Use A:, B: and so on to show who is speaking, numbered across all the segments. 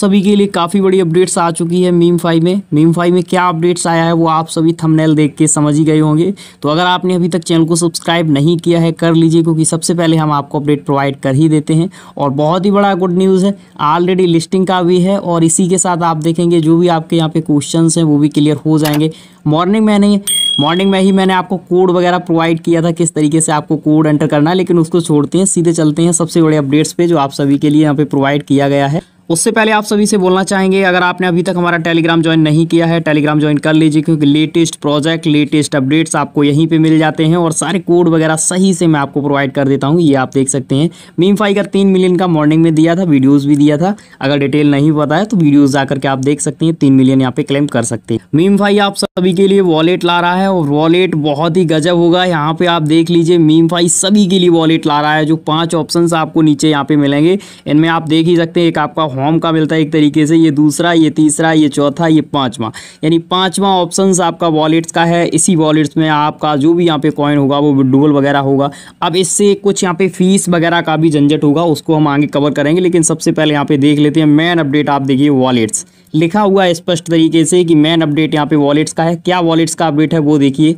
A: सभी के लिए काफ़ी बड़ी अपडेट्स आ चुकी है मीम फाइव में मीम फाइव में क्या अपडेट्स आया है वो आप सभी थंबनेल देख के समझ ही गए होंगे तो अगर आपने अभी तक चैनल को सब्सक्राइब नहीं किया है कर लीजिए क्योंकि सबसे पहले हम आपको अपडेट प्रोवाइड कर ही देते हैं और बहुत ही बड़ा गुड न्यूज़ है ऑलरेडी लिस्टिंग का भी है और इसी के साथ आप देखेंगे जो भी आपके यहाँ पे क्वेश्चन हैं वो भी क्लियर हो जाएंगे मॉर्निंग मैंने मॉर्निंग में ही मैंने आपको कोड वगैरह प्रोवाइड किया था किस तरीके से आपको कोड एंटर करना है लेकिन उसको छोड़ते हैं सीधे चलते हैं सबसे बड़े अपडेट्स पे जो आप सभी के लिए यहाँ पे प्रोवाइड किया गया है उससे पहले आप सभी से बोलना चाहेंगे अगर आपने अभी तक हमारा टेलीग्राम ज्वाइन नहीं किया है टेलीग्राम ज्वाइन कर लीजिए क्योंकि लेटेस्ट प्रोजेक्ट लेटेस्ट अपडेट्स आपको यहीं पे मिल जाते हैं और सारे कोड वगैरह सही से मैं आपको प्रोवाइड कर देता हूँ ये आप देख सकते हैं मीम का तीन मिलियन का मॉर्निंग में दिया था वीडियोज़ भी दिया था अगर डिटेल नहीं पता है तो वीडियोज़ आकर के आप देख सकते हैं तीन मिलियन यहाँ पे क्लेम कर सकते हैं मीम फाई आप सभी के लिए वॉलेट ला रहा है और वॉलेट बहुत ही गजब होगा यहाँ पे आप देख लीजिए मीम फाई सभी के लिए वॉलेट ला रहा है जो पांच ऑप्शंस आपको नीचे यहाँ पे मिलेंगे इनमें आप देख ही सकते हैं एक आपका होम का मिलता है एक तरीके से ये दूसरा ये तीसरा ये चौथा ये पाँचवा यानी पाँचवा ऑप्शन आपका वॉलेट्स का है इसी वॉलेट्स में आपका जो भी यहाँ पे कॉइन होगा वो विड्रोवल वगैरह होगा अब इससे कुछ यहाँ पे फीस वगैरह का भी झंझट होगा उसको हम आगे कवर करेंगे लेकिन सबसे पहले यहाँ पे देख लेते हैं मेन अपडेट आप देखिए वॉलेट्स लिखा हुआ है स्पष्ट तरीके से कि मेन अपडेट यहाँ पे वॉलेट्स का है क्या वॉलेट्स का अपडेट है वो देखिए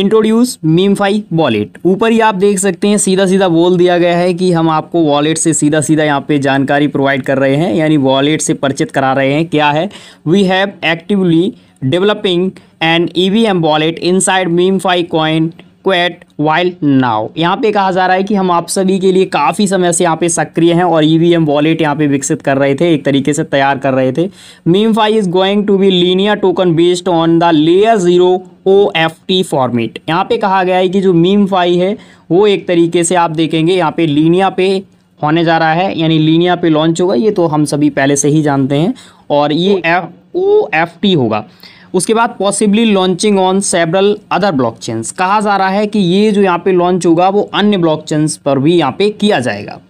A: इंट्रोड्यूस मीमफाई वॉलेट ऊपर ही आप देख सकते हैं सीधा सीधा बोल दिया गया है कि हम आपको वॉलेट से सीधा सीधा यहाँ पे जानकारी प्रोवाइड कर रहे हैं यानी वॉलेट से परिचित करा रहे हैं क्या है we have actively developing an E V M wallet inside MemeFi coin quest while now यहाँ पे कहा जा रहा है कि हम आप सभी के लिए काफ़ी समय से यहाँ पे सक्रिय हैं और ई e वॉलेट यहाँ पे विकसित कर रहे थे एक तरीके से तैयार कर रहे थे MemeFi is going to be linear token based on the layer zero O F T format यहाँ पे कहा गया है कि जो मीमफाई है वो एक तरीके से आप देखेंगे यहाँ पे लीनिया पे होने जा रहा है यानी लीनिया पे लॉन्च होगा ये तो हम सभी पहले से ही जानते हैं और ये एफ ओ एफ टी होगा उसके बाद possibly launching on several other block कहा जा रहा है कि ये जो यहाँ पे लॉन्च होगा वो अन्य ब्लॉक पर भी यहाँ पे किया जाएगा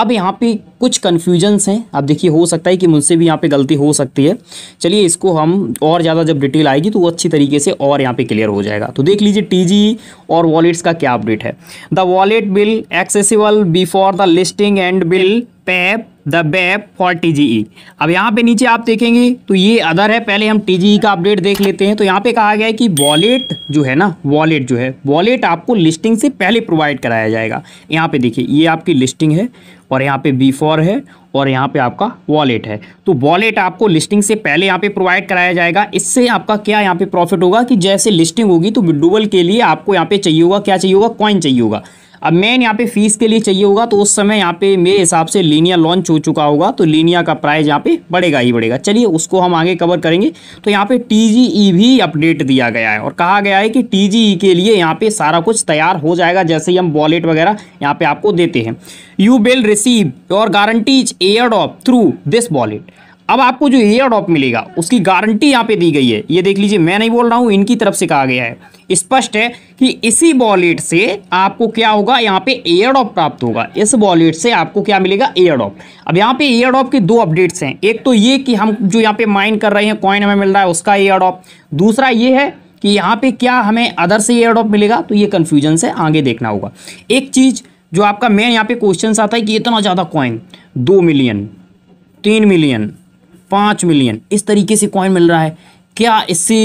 A: अब यहाँ पे कुछ कन्फ्यूजन्स हैं आप देखिए हो सकता है कि मुझसे भी यहाँ पे गलती हो सकती है चलिए इसको हम और ज़्यादा जब डिटेल आएगी तो वो अच्छी तरीके से और यहाँ पे क्लियर हो जाएगा तो देख लीजिए टी और वॉलेट्स का क्या अपडेट है the wallet will accessible before the listing and will पैप द बैप फॉर टी अब यहाँ पे नीचे आप देखेंगे तो ये अदर है पहले हम टी e का अपडेट देख लेते हैं तो यहाँ पे कहा गया है कि वॉलेट जो है ना वॉलेट जो है वॉलेट आपको लिस्टिंग से पहले प्रोवाइड कराया जाएगा यहाँ पे देखिए ये आपकी लिस्टिंग है और यहाँ पे बी फोर है और यहाँ पे आपका वॉलेट है तो वॉलेट आपको लिस्टिंग से पहले यहाँ पे प्रोवाइड कराया जाएगा इससे आपका क्या यहाँ पे प्रॉफिट होगा कि जैसे लिस्टिंग होगी तो विड्रोवल के लिए आपको यहाँ पे चाहिए होगा क्या चाहिए होगा कॉइन चाहिए होगा अब मेन यहाँ पे फीस के लिए चाहिए होगा तो उस समय यहाँ पे मेरे हिसाब से लीनिया लॉन्च हो चुका होगा तो लीनिया का प्राइस यहाँ पे बढ़ेगा ही बढ़ेगा चलिए उसको हम आगे कवर करेंगे तो यहाँ पे टी e भी अपडेट दिया गया है और कहा गया है कि टी e के लिए यहाँ पे सारा कुछ तैयार हो जाएगा जैसे ही हम वॉलेट वगैरह यहाँ पे आपको देते हैं you will receive your guaranteed airdrop through this wallet अब आपको जो एयर ड्रॉप मिलेगा उसकी गारंटी यहाँ पे दी गई है ये देख लीजिए मैं नहीं बोल रहा हूँ इनकी तरफ से कहा गया है स्पष्ट है कि इसी वॉलेट से आपको क्या होगा यहाँ पे एयर ड्रॉप प्राप्त होगा इस वॉलेट से आपको क्या मिलेगा एयर ड्रॉप अब यहाँ पे एयर ड्रॉप के दो अपडेट्स हैं एक तो ये कि हम जो यहाँ पे माइन कर रहे हैं कॉइन हमें मिल रहा है उसका एयर ड्रॉप दूसरा ये है कि यहाँ पे क्या हमें अदर से एयर ड्रॉप मिलेगा तो ये कन्फ्यूजन से आगे देखना होगा एक चीज़ जो आपका मेन यहाँ पे क्वेश्चन आता है कि इतना ज़्यादा कॉइन दो मिलियन तीन मिलियन पाँच मिलियन इस तरीके से कॉइन मिल रहा है क्या इससे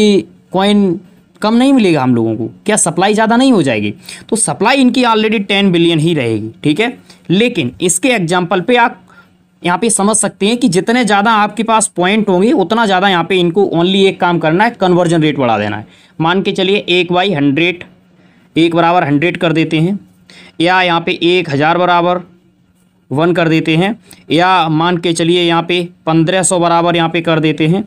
A: कॉइन कम नहीं मिलेगा हम लोगों को क्या सप्लाई ज़्यादा नहीं हो जाएगी तो सप्लाई इनकी ऑलरेडी टेन बिलियन ही रहेगी ठीक है लेकिन इसके एग्जाम्पल पे आप यहाँ पे समझ सकते हैं कि जितने ज़्यादा आपके पास पॉइंट होंगे उतना ज़्यादा यहाँ पे इनको ओनली एक काम करना है कन्वर्जन रेट बढ़ा देना है मान के चलिए एक बाई हंड्रेड एक बराबर हंड्रेड कर देते हैं या यहाँ पे एक हज़ार बराबर वन कर देते हैं या मान के चलिए यहाँ पे पंद्रह सौ बराबर यहाँ पे कर देते हैं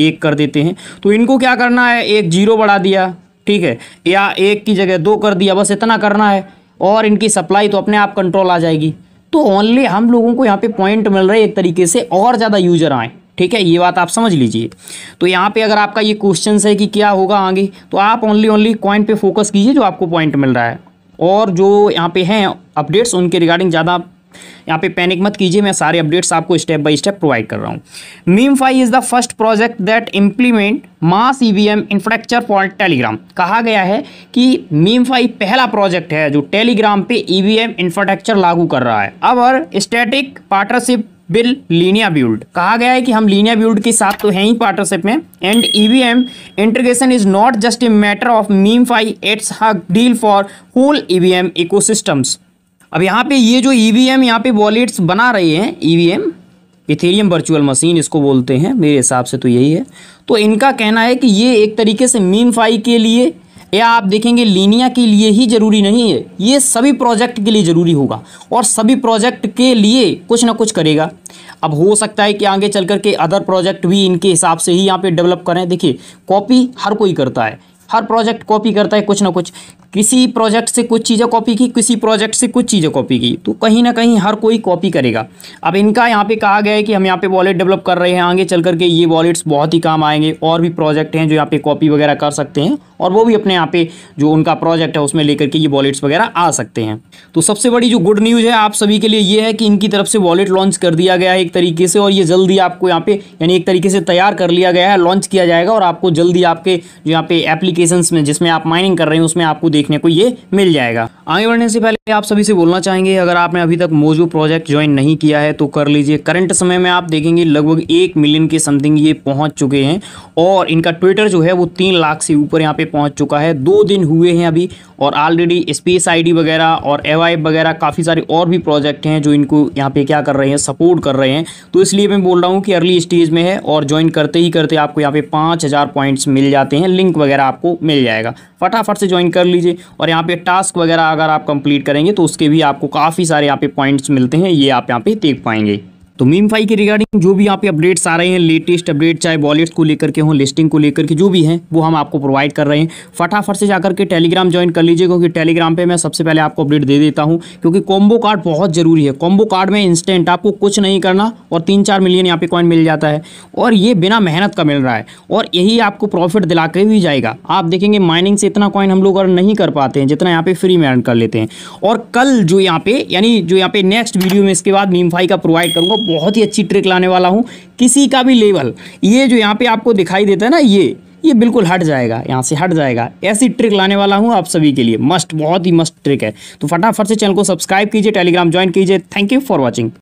A: एक कर देते हैं तो इनको क्या करना है एक जीरो बढ़ा दिया ठीक है या एक की जगह दो कर दिया बस इतना करना है और इनकी सप्लाई तो अपने आप कंट्रोल आ जाएगी तो ओनली हम लोगों को यहाँ पे पॉइंट मिल रहा है एक तरीके से और ज़्यादा यूजर आएँ ठीक है ये बात आप समझ लीजिए तो यहाँ पे अगर आपका ये क्वेश्चन है कि क्या होगा आगे तो आप ओनली ओनली कॉइन पे फोकस कीजिए जो आपको पॉइंट मिल रहा है और जो यहाँ पे हैं अपडेट्स उनके रिगार्डिंग ज़्यादा यहाँ पे पैनिक मत कीजिए मैं सारे अपडेट्स आपको स्टेप बाय स्टेप प्रोवाइड कर रहा हूँ meme five is the first project that implement mass E V infrastructure for Telegram कहा गया है कि मीम फाइव पहला प्रोजेक्ट है जो टेलीग्राम पे ई वी इंफ्रास्ट्रक्चर लागू कर रहा है अब और static partnership bill Linea build कहा गया है कि हम लीनिया बिल्ड के साथ तो हैं ही पार्टनरशिप में and EVM integration is not just a matter of meme fi it's deal for whole EVM ecosystems अब यहाँ पे ये जो ई वी एम यहाँ पे वॉलेट्स बना रहे हैं E V M Ethereum virtual machine इसको बोलते हैं मेरे हिसाब से तो यही है तो इनका कहना है कि ये एक तरीके से मीम फाई के लिए या आप देखेंगे लीनिया के लिए ही ज़रूरी नहीं है ये सभी प्रोजेक्ट के लिए ज़रूरी होगा और सभी प्रोजेक्ट के लिए कुछ ना कुछ करेगा अब हो सकता है कि आगे चल कर के अदर प्रोजेक्ट भी इनके हिसाब से ही यहाँ पे डेवलप करें देखिए कॉपी हर कोई करता है हर प्रोजेक्ट कॉपी करता है कुछ ना कुछ किसी प्रोजेक्ट से कुछ चीज़ें कॉपी की किसी प्रोजेक्ट से कुछ चीज़ें कॉपी की तो कहीं ना कहीं हर कोई कॉपी करेगा अब इनका यहाँ पे कहा गया है कि हम यहाँ पे वॉलेट डेवलप कर रहे हैं आगे चल करके ये वॉलेट्स बहुत ही काम आएंगे और भी प्रोजेक्ट हैं जो यहाँ पे कॉपी वगैरह कर सकते हैं और वो भी अपने यहाँ पे जो उनका प्रोजेक्ट है उसमें लेकर के ये वॉलेट्स वगैरह आ सकते हैं तो सबसे बड़ी जो गुड न्यूज़ है आप सभी के लिए ये है कि इनकी तरफ से वॉलेट लॉन्च कर दिया गया है एक तरीके से और ये जल्दी आपको यहाँ पे यानी एक तरीके से तैयार कर लिया गया है लॉन्च किया जाएगा और आपको जल्दी आपके जो यहाँ पे एप्लीकेशन में जिसमें आप माइनिंग कर रहे हैं उसमें आपको देखने को ये मिल जाएगा आगे बढ़ने से पहले आप सभी से बोलना चाहेंगे अगर आपने अभी तक मोजो प्रोजेक्ट ज्वाइन नहीं किया है तो कर लीजिए करंट समय में आप देखेंगे लगभग एक मिलियन के समथिंग ये पहुंच चुके हैं और इनका ट्विटर जो है वो तीन लाख से ऊपर यहाँ पे पहुंच चुका है दो दिन हुए हैं अभी और ऑलरेडी स्पेस आई वगैरह और एव वगैरह काफ़ी सारे और भी प्रोजेक्ट हैं जो इनको यहाँ पे क्या कर रहे हैं सपोर्ट कर रहे हैं तो इसलिए मैं बोल रहा हूँ कि अर्ली स्टेज में है और ज्वाइन करते ही करते आपको यहाँ पे पाँच पॉइंट्स मिल जाते हैं लिंक वगैरह आपको मिल जाएगा फटाफट से ज्वाइन कर लीजिए लीजिए और यहाँ पे टास्क वगैरह अगर आप कंप्लीट करेंगे तो उसके भी आपको काफ़ी सारे यहाँ पे पॉइंट्स मिलते हैं ये आप यहाँ पे देख पाएंगे तो मीम फाई के रिगार्डिंग जो भी यहाँ पे अपडेट्स आ रहे हैं लेटेस्ट अपडेट चाहे वॉलेट्स को लेकर के हों लिस्टिंग को लेकर के जो भी हैं वो हम आपको प्रोवाइड कर रहे हैं फटाफट से जाकर के टेलीग्राम ज्वाइन कर लीजिए क्योंकि टेलीग्राम पे मैं सबसे पहले आपको अपडेट दे देता हूँ क्योंकि कॉम्बो कार्ड बहुत ज़रूरी है कॉम्बो कार्ड में इंस्टेंट आपको कुछ नहीं करना और तीन चार मिलियन यहाँ पे कॉइन मिल जाता है और ये बिना मेहनत का मिल रहा है और यही आपको प्रॉफिट दिला के भी जाएगा आप देखेंगे माइनिंग से इतना कॉइन हम लोग अर्न नहीं कर पाते हैं जितना यहाँ पे फ्री में अर्न कर लेते हैं और कल जो यहाँ पे यानी जो यहाँ पे नेक्स्ट वीडियो में इसके बाद मीम फाई का प्रोवाइड करूँगा बहुत ही अच्छी ट्रिक लाने वाला हूँ किसी का भी लेवल ये जो यहाँ पे आपको दिखाई देता है ना ये ये बिल्कुल हट जाएगा यहाँ से हट जाएगा ऐसी ट्रिक लाने वाला हूँ आप सभी के लिए मस्ट बहुत ही मस्ट ट्रिक है तो फटाफट से चैनल को सब्सक्राइब कीजिए टेलीग्राम ज्वाइन कीजिए थैंक यू फॉर वॉचिंग